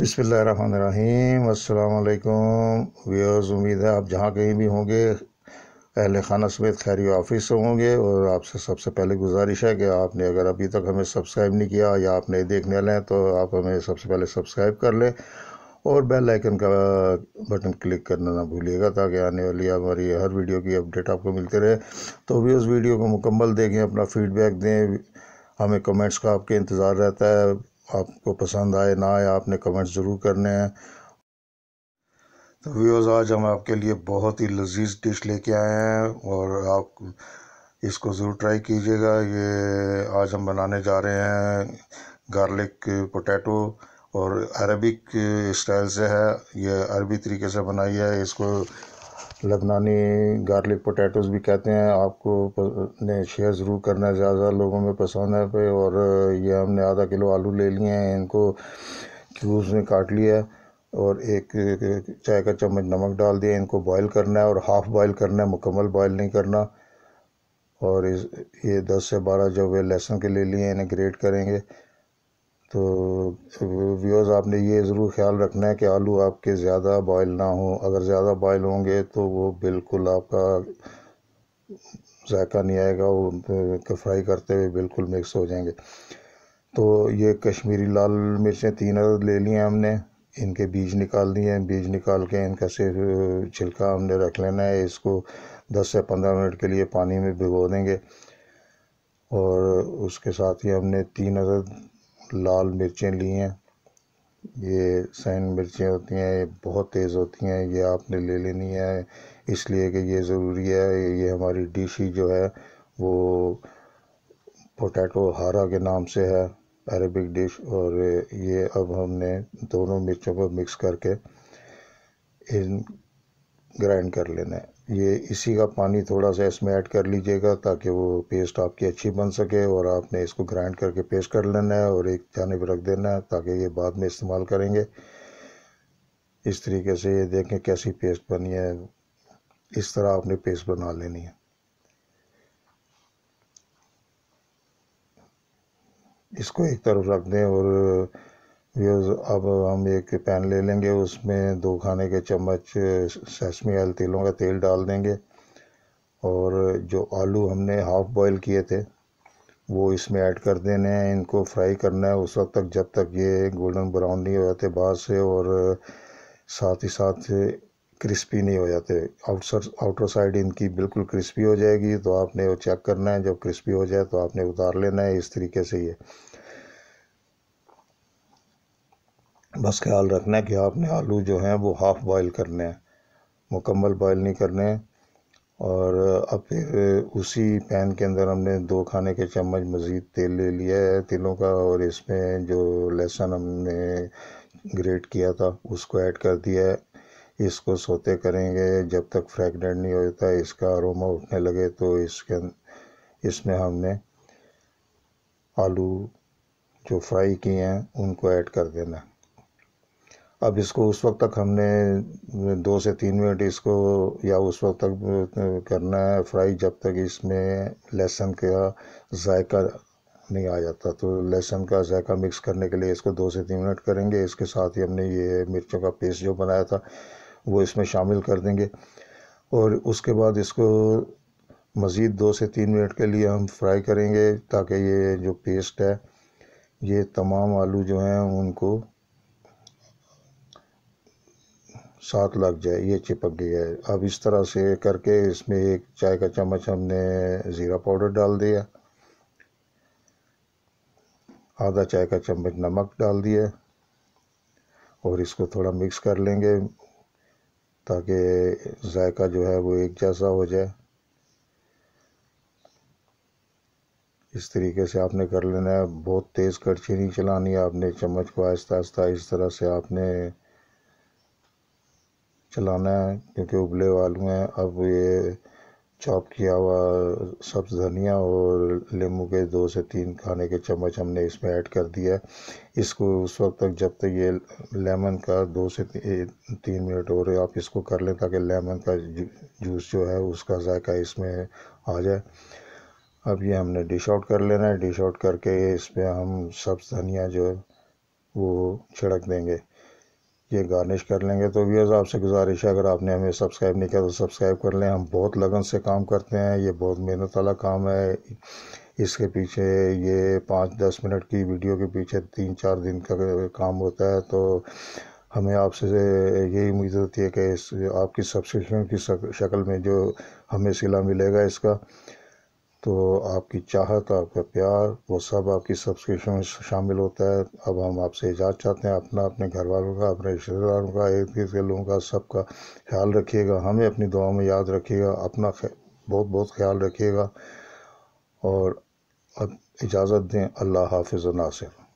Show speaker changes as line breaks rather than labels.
बिसमीम अल्लाम व्यूअर्स उम्मीद है आप जहाँ कहीं भी होंगे अहल खाना समेत खैर ऑफिस से होंगे और आपसे सबसे पहले गुजारिश है कि आपने अगर अभी तक हमें सब्सक्राइब नहीं किया या आप नहीं देखने वाले हैं तो आप हमें सबसे पहले सब्सक्राइब कर लें और बेल आइकन का बटन क्लिक करना ना भूलिएगा ताकि आने वाली हमारी हर वीडियो की अपडेट आपको मिलते रहे तो भी उस वीडियो को मुकम्मल देखें अपना फीडबैक दें हमें कमेंट्स का आपके इंतज़ार रहता है आपको पसंद आए ना आए आपने कमेंट ज़रूर करने हैं तो व्यूज़ आज हम आपके लिए बहुत ही लजीज डिश लेके आए हैं और आप इसको ज़रूर ट्राई कीजिएगा ये आज हम बनाने जा रहे हैं गार्लिक पोटैटो और अरबिक स्टाइल से है ये अरबी तरीके से बनाई है इसको लबनानी गार्लिक पोटैटोज़ भी कहते हैं आपको ने शेयर ज़रूर करना है ज़्यादा लोगों में पसंद है पे और ये हमने आधा किलो आलू ले लिए हैं इनको क्यूब्स में काट लिया और एक चाय का चम्मच नमक डाल दिया इनको बॉईल करना है और हाफ़ बॉईल करना है मुकम्मल बॉईल नहीं करना और इस ये दस से बारह जब वे लहसुन के ले लिए इन्हें ग्रेट करेंगे तो व्यूज़ आपने ये ज़रूर ख्याल रखना है कि आलू आपके ज़्यादा बॉयल ना हो अगर ज़्यादा बॉयल होंगे तो वो बिल्कुल आपका जायका नहीं आएगा वो फ्राई करते हुए बिल्कुल मिक्स हो जाएंगे तो ये कश्मीरी लाल मिर्चें तीन अदद ले लिए हमने इनके बीज निकाल दिए हैं बीज निकाल के इनका सिर्फ छिलका हमने रख लेना है इसको 10 से 15 मिनट के लिए पानी में भिगो देंगे और उसके साथ ही हमने तीन अदद लाल मिर्चें ली हैं ये सैन मिर्चें होती हैं ये बहुत तेज़ होती हैं ये आपने ले लेनी है इसलिए कि ये ज़रूरी है ये हमारी डिशी जो है वो पोटैटो हारा के नाम से है अरेबिक डिश और ये अब हमने दोनों मिर्चों को मिक्स करके इन ग्राइंड कर लेना है ये इसी का पानी थोड़ा सा इसमें ऐड कर लीजिएगा ताकि वो पेस्ट आपकी अच्छी बन सके और आपने इसको ग्राइंड करके पेस्ट कर लेना है और एक जाने पर रख देना है ताकि ये बाद में इस्तेमाल करेंगे इस तरीके से ये देखें कैसी पेस्ट बनी है इस तरह आपने पेस्ट बना लेनी है इसको एक तरफ रख दें और ये अब हम एक पैन ले लेंगे उसमें दो खाने के चम्मच सेसमी ऑयल तिलों का तेल डाल देंगे और जो आलू हमने हाफ़ बॉईल किए थे वो इसमें ऐड कर देने हैं इनको फ्राई करना है उस वक्त तक जब तक ये गोल्डन ब्राउन नहीं हो जाते बाहर से और साथ ही साथ क्रिस्पी नहीं हो जाते आउटसर आउटर साइड इनकी बिल्कुल क्रिस्पी हो जाएगी तो आपने वो चेक करना है जब क्रिस्पी हो जाए तो आपने उतार लेना है इस तरीके से ये बस ख्याल रखना है कि आपने आलू जो हैं वो हाफ़ बॉयल करने हैं मुकम्मल बॉयल नहीं करने और अब फिर उसी पैन के अंदर हमने दो खाने के चम्मच मज़ीद तेल ले लिया है तिलों का और इसमें जो लहसुन हमने ग्रेट किया था उसको ऐड कर दिया है इसको सोते करेंगे जब तक फ्रैगनेंट नहीं होता इसका अरोमा उठने लगे तो इसके अं-, इसमें हमने आलू जो फ्राई किए हैं उनको ऐड कर देना अब इसको उस वक्त तक हमने दो से तीन मिनट इसको या उस वक्त तक करना है फ्राई जब तक इसमें लहसुन का जायका नहीं आ जाता तो लहसुन का जायका मिक्स करने के लिए इसको दो से तीन मिनट करेंगे इसके साथ ही हमने ये मिर्चों का पेस्ट जो बनाया था वो इसमें शामिल कर देंगे और उसके बाद इसको मज़ीद दो से तीन मिनट के लिए हम फ्राई करेंगे ताकि ये जो पेस्ट है ये तमाम आलू जो हैं उनको साथ लग जाए ये चिपक गया है अब इस तरह से करके इसमें एक चाय का चम्मच हमने ज़ीरा पाउडर डाल दिया आधा चाय का चम्मच नमक डाल दिया और इसको थोड़ा मिक्स कर लेंगे ताकि जायका जो है वो एक जैसा हो जाए इस तरीके से आपने कर लेना है बहुत तेज़ कड़छी नहीं चलानी है आपने चम्मच को आहिस्ता आहिस्ता इस तरह से आपने चलाना है क्योंकि उबले आलू हैं अब ये चॉप किया हुआ सब्ज़ धनिया और नींबू के दो से तीन खाने के चम्मच हमने इसमें ऐड कर दिया इसको उस वक्त तक जब तक ये लेमन का दो से तीन मिनट हो रहे आप इसको कर लें ताकि लेमन का जूस जो है उसका जायका इसमें आ जाए अब ये हमने डिश आउट कर लेना है डिश आउट करके इस पर हम सब्ज़ धनिया जो है वो छिड़क देंगे ये गार्निश कर लेंगे तो व्यर्स आपसे गुजारिश है अगर आपने हमें सब्सक्राइब नहीं किया तो सब्सक्राइब कर लें हम बहुत लगन से काम करते हैं ये बहुत मेहनत वाला काम है इसके पीछे ये पाँच दस मिनट की वीडियो के पीछे तीन चार दिन का काम होता है तो हमें आपसे यही उम्मीद होती है कि इस आपकी सब्सक्रिप्शन की शक्ल में जो हमें सिला मिलेगा इसका तो आपकी चाहत आपका प्यार वो सब आपकी सब्सक्रिप्शन में शामिल होता है अब हम आपसे इजाज़ चाहते हैं अपना अपने घर वालों का अपने रिश्तेदारों का एक दूसरे के लोगों का सबका ख्याल रखिएगा हमें अपनी दुआ में याद रखिएगा अपना बहुत बहुत ख्याल रखिएगा और अब इजाज़त दें अल्लाह हाफिज़ नासिर